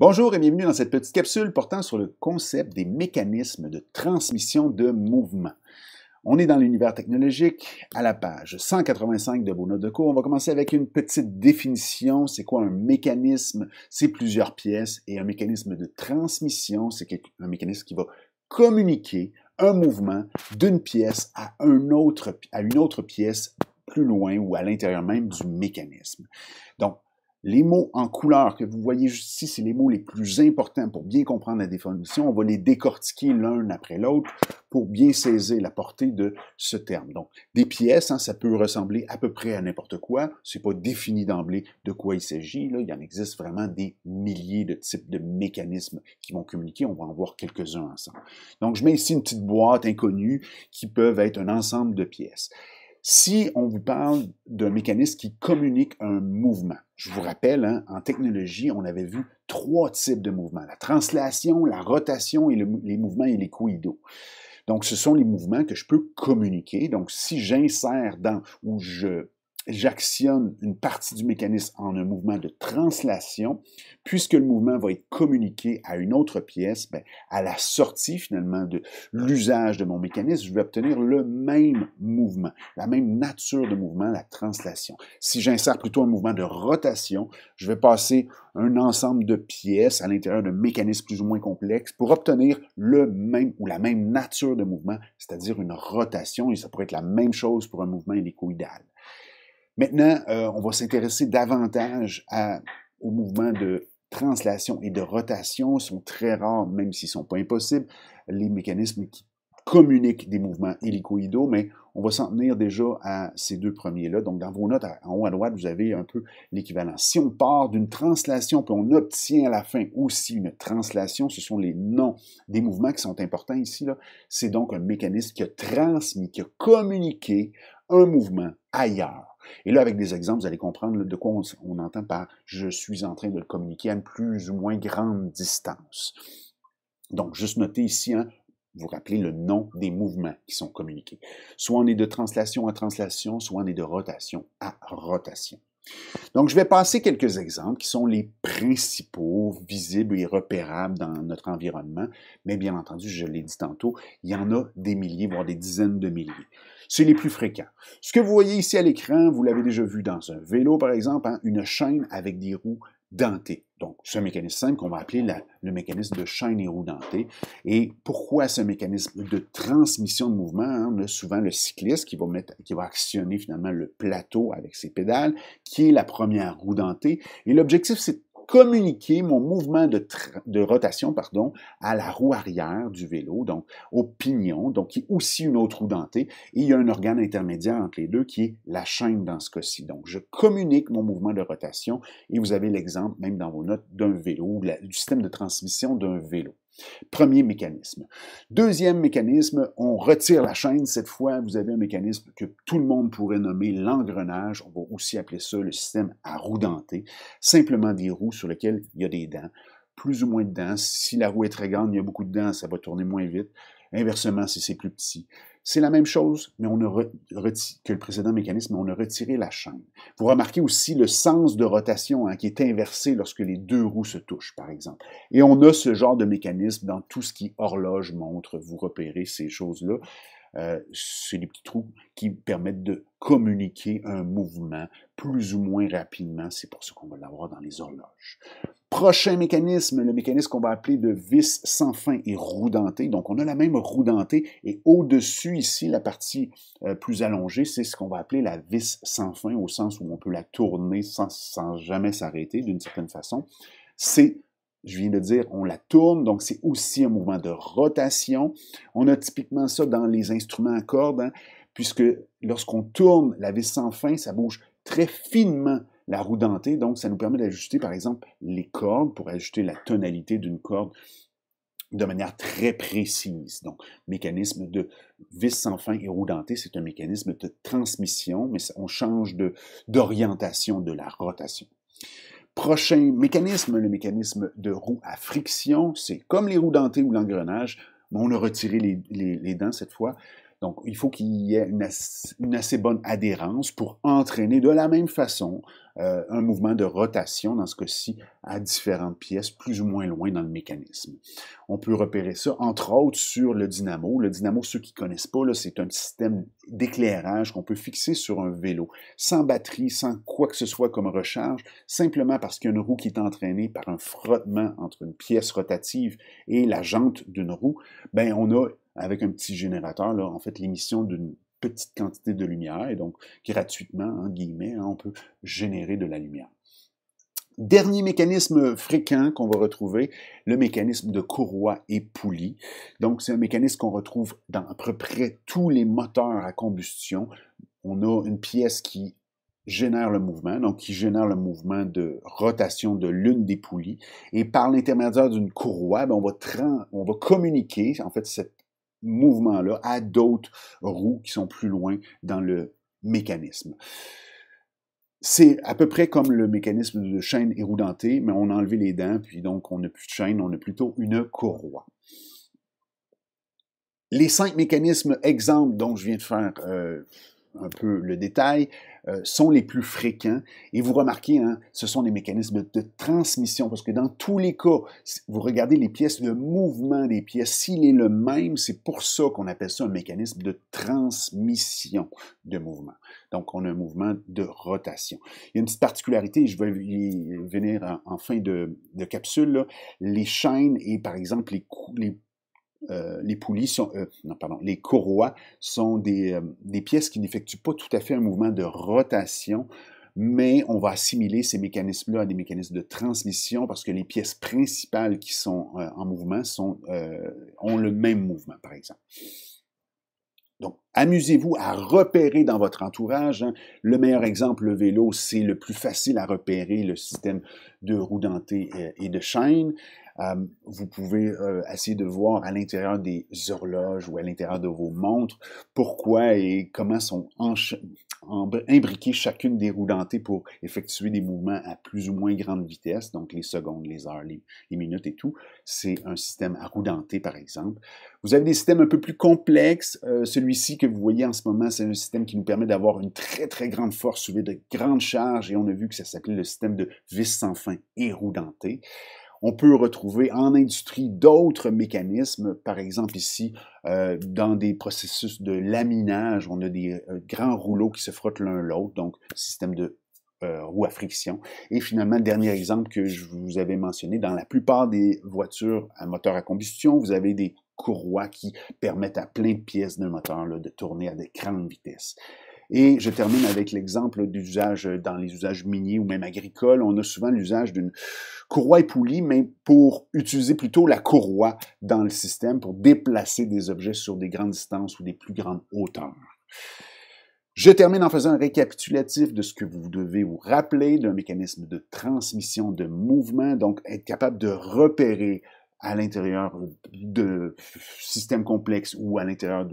Bonjour et bienvenue dans cette petite capsule portant sur le concept des mécanismes de transmission de mouvement. On est dans l'univers technologique à la page 185 de vos notes de cours. On va commencer avec une petite définition. C'est quoi un mécanisme? C'est plusieurs pièces et un mécanisme de transmission, c'est un mécanisme qui va communiquer un mouvement d'une pièce à, à une autre pièce plus loin ou à l'intérieur même du mécanisme. Donc, les mots en couleur que vous voyez juste ici, c'est les mots les plus importants pour bien comprendre la définition. On va les décortiquer l'un après l'autre pour bien saisir la portée de ce terme. Donc, des pièces, hein, ça peut ressembler à peu près à n'importe quoi. C'est pas défini d'emblée de quoi il s'agit. Là, il en existe vraiment des milliers de types de mécanismes qui vont communiquer. On va en voir quelques-uns ensemble. Donc, je mets ici une petite boîte inconnue qui peuvent être un ensemble de pièces. Si on vous parle d'un mécanisme qui communique un mouvement, je vous rappelle, hein, en technologie, on avait vu trois types de mouvements, la translation, la rotation et les mouvements hélicoïdaux. Donc, ce sont les mouvements que je peux communiquer. Donc, si j'insère dans ou je j'actionne une partie du mécanisme en un mouvement de translation, puisque le mouvement va être communiqué à une autre pièce, ben, à la sortie finalement de l'usage de mon mécanisme, je vais obtenir le même mouvement, la même nature de mouvement, la translation. Si j'insère plutôt un mouvement de rotation, je vais passer un ensemble de pièces à l'intérieur d'un mécanisme plus ou moins complexe pour obtenir le même ou la même nature de mouvement, c'est-à-dire une rotation, et ça pourrait être la même chose pour un mouvement hélicoïdal. Maintenant, euh, on va s'intéresser davantage aux mouvements de translation et de rotation. Ils sont très rares, même s'ils ne sont pas impossibles, les mécanismes qui communiquent des mouvements hélicoïdaux, mais on va s'en tenir déjà à ces deux premiers-là. Donc, dans vos notes, en haut à droite, vous avez un peu l'équivalent. Si on part d'une translation, puis on obtient à la fin aussi une translation, ce sont les noms des mouvements qui sont importants ici. C'est donc un mécanisme qui a transmis, qui a communiqué un mouvement ailleurs. Et là, avec des exemples, vous allez comprendre de quoi on, entend par je suis en train de le communiquer à une plus ou moins grande distance. Donc, juste notez ici, hein, vous rappelez le nom des mouvements qui sont communiqués. Soit on est de translation à translation, soit on est de rotation à rotation. Donc, je vais passer quelques exemples qui sont les principaux, visibles et repérables dans notre environnement, mais bien entendu, je l'ai dit tantôt, il y en a des milliers, voire des dizaines de milliers. C'est les plus fréquents. Ce que vous voyez ici à l'écran, vous l'avez déjà vu dans un vélo, par exemple, hein, une chaîne avec des roues dentées ce mécanisme simple qu'on va appeler le mécanisme de chaîne et roue dentée. Et pourquoi ce mécanisme de transmission de mouvement? Hein, on a souvent le cycliste qui va, mettre, qui va actionner finalement le plateau avec ses pédales, qui est la première roue dentée. Et l'objectif, c'est communiquer mon mouvement de, de, rotation pardon, à la roue arrière du vélo, donc au pignon, donc qui est aussi une autre roue dentée. Et il y a un organe intermédiaire entre les deux qui est la chaîne dans ce cas-ci. Donc, je communique mon mouvement de rotation et vous avez l'exemple même dans vos notes d'un vélo, ou du système de transmission d'un vélo. Premier mécanisme. Deuxième mécanisme, on retire la chaîne. Cette fois, vous avez un mécanisme que tout le monde pourrait nommer l'engrenage. On va aussi appeler ça le système à roues dentées. Simplement des roues sur lesquelles il y a des dents. Plus ou moins de dents. Si la roue est très grande, il y a beaucoup de dents, ça va tourner moins vite. Inversement, si c'est plus petit, c'est la même chose, mais on a que le précédent mécanisme, mais on a retiré la chaîne. Vous remarquez aussi le sens de rotation hein, qui est inversé lorsque les deux roues se touchent, par exemple. Et on a ce genre de mécanisme dans tout ce qui horloge, montre, vous repérez ces choses-là. Euh, c'est des petits trous qui permettent de communiquer un mouvement plus ou moins rapidement. C'est pour ça qu'on va l'avoir dans les horloges. Prochain mécanisme, le mécanisme qu'on va appeler de vis sans fin et roue dentée. Donc, on a la même roue dentée et au-dessus, ici, la partie euh, plus allongée, c'est ce qu'on va appeler la vis sans fin, au sens où on peut la tourner sans, sans jamais s'arrêter d'une certaine façon. C'est je viens de dire, on la tourne, donc c'est aussi un mouvement de rotation. On a typiquement ça dans les instruments à cordes, hein, puisque lorsqu'on tourne la vis sans fin, ça bouge très finement la roue dentée, donc ça nous permet d'ajuster par exemple les cordes pour ajuster la tonalité d'une corde de manière très précise. Donc, mécanisme de vis sans fin et roue dentée, c'est un mécanisme de transmission, mais on change d'orientation de la rotation. Prochain mécanisme, le mécanisme de roue à friction, c'est comme les roues dentées ou l'engrenage, mais on a retiré les, dents cette fois. Donc, il faut qu'il y ait une, assez bonne adhérence pour entraîner de la même façon euh, un mouvement de rotation, dans ce cas-ci, à différentes pièces, plus ou moins loin dans le mécanisme. On peut repérer ça, entre autres, sur le dynamo. Le dynamo, ceux qui ne connaissent pas, c'est un système d'éclairage qu'on peut fixer sur un vélo, sans batterie, sans quoi que ce soit comme recharge, simplement parce qu'il y a une roue qui est entraînée par un frottement entre une pièce rotative et la jante d'une roue. Ben, on a avec un petit générateur, là, en fait, l'émission d'une petite quantité de lumière, et donc gratuitement, en guillemets, hein, on peut générer de la lumière. Dernier mécanisme fréquent qu'on va retrouver, le mécanisme de courroie et poulie. Donc, c'est un mécanisme qu'on retrouve dans à peu près tous les moteurs à combustion. On a une pièce qui génère le mouvement, donc qui génère le mouvement de rotation de l'une des poulies. Et par l'intermédiaire d'une courroie, ben, on, va on va communiquer, en fait, cette mouvement-là à d'autres roues qui sont plus loin dans le mécanisme. C'est à peu près comme le mécanisme de chaîne éroudentée, mais on a enlevé les dents, puis donc on n'a plus de chaîne, on a plutôt une courroie. Les cinq mécanismes exemples dont je viens de faire euh, un peu le détail, euh, sont les plus fréquents. Et vous remarquez, hein, ce sont des mécanismes de transmission, parce que dans tous les cas, vous regardez les pièces, le mouvement des pièces, s'il est le même, c'est pour ça qu'on appelle ça un mécanisme de transmission de mouvement. Donc, on a un mouvement de rotation. Il y a une petite particularité, je vais y venir en, fin de, capsule, les chaînes et par exemple les, les euh, les poulies sont, euh, non, les courroies sont euh, des, pièces qui n'effectuent pas tout à fait un mouvement de rotation, mais on va assimiler ces mécanismes-là à des mécanismes de transmission parce que les pièces principales qui sont en mouvement ont le même mouvement, par exemple. Donc, amusez-vous à repérer dans votre entourage. Hein. Le meilleur exemple, le vélo, c'est le plus facile à repérer, le système de roues dentées et de chaîne. Euh, vous pouvez euh, essayer de voir à l'intérieur des horloges ou à l'intérieur de vos montres pourquoi et comment sont imbriquées chacune des roues dentées pour effectuer des mouvements à plus ou moins grande vitesse, donc les secondes, les heures, les, minutes et tout. C'est un système à roues dentées, par exemple. Vous avez des systèmes un peu plus complexes. Euh, celui-ci que vous voyez en ce moment, c'est un système qui nous permet d'avoir une très, très grande force soulever de grandes charges et on a vu que ça s'appelle le système de vis sans fin et roues dentées. On peut retrouver en industrie d'autres mécanismes, par exemple ici, euh, dans des processus de laminage, on a des euh, grands rouleaux qui se frottent l'un l'autre, donc système de euh, roue à friction. Et finalement, dernier exemple que je vous avais mentionné, dans la plupart des voitures à moteur à combustion, vous avez des courroies qui permettent à plein de pièces d'un moteur de tourner à des grandes vitesses. Et je termine avec l'exemple d'usage euh, dans les usages miniers ou même agricoles. On a souvent l'usage d'une courroie et poulie, mais pour utiliser plutôt la courroie dans le système pour déplacer des objets sur des grandes distances ou des plus grandes hauteurs. Je termine en faisant un récapitulatif de ce que vous devez vous rappeler d'un mécanisme de transmission de mouvement, donc être capable de repérer à l'intérieur de systèmes complexes ou à l'intérieur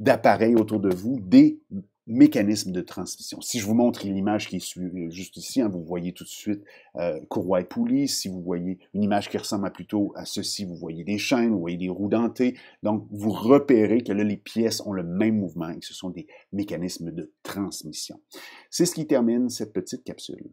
d'appareils autour de vous des mécanisme de transmission. Si je vous montre l'image qui est euh, juste ici, hein, vous voyez tout de suite euh, courroie poulie. Si vous voyez une image qui ressemble plutôt à ceci, vous voyez des chaînes, vous voyez des roues dentées. Donc, vous repérez que là, les pièces ont le même mouvement et ce sont des mécanismes de transmission. C'est ce qui termine cette petite capsule.